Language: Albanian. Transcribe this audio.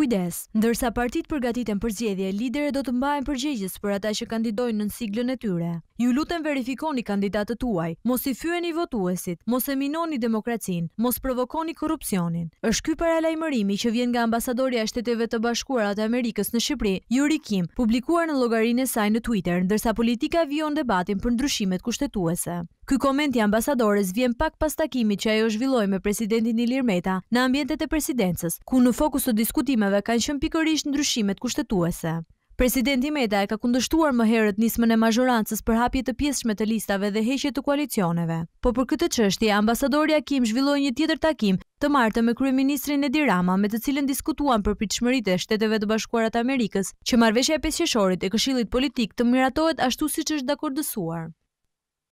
Kujdes, ndërsa partit përgatit e më përgjedhje, lidere do të mbajnë përgjegjës për ata që kandidojnë në siglën e tyre ju lutem verifikoni kandidatët tuaj, mos i fyën i votuesit, mos e minoni demokracin, mos provokoni korupcionin. Êshtë ky për alajmërimi që vjen nga ambasadori a shteteve të bashkuarat e Amerikës në Shqipri, Juri Kim, publikuar në logarin e saj në Twitter, ndërsa politika vion debatin për ndryshimet kushtetuese. Ky komenti ambasadores vjen pak pas takimi që ajo zhvilloi me presidentin i Lirmeta në ambjente të presidencës, ku në fokus të diskutimeve kanë shëmpikërish në ndryshimet kushtetuese. Presidenti Meta e ka kundështuar më herët nismën e mazhorancës për hapje të pjesëshme të listave dhe heqje të koalicioneve. Po për këtë çështje ambasadori Akim zhvilloi një tjetër takim të martë me kryeministrin Edi Rama, me të cilën diskutuan për pritshmëritë e Shteteve të Bashkuara të Amerikës që marrveshja e pesëqeshorit e Këshillit Politik të miratohet ashtu siç është dakordësuar.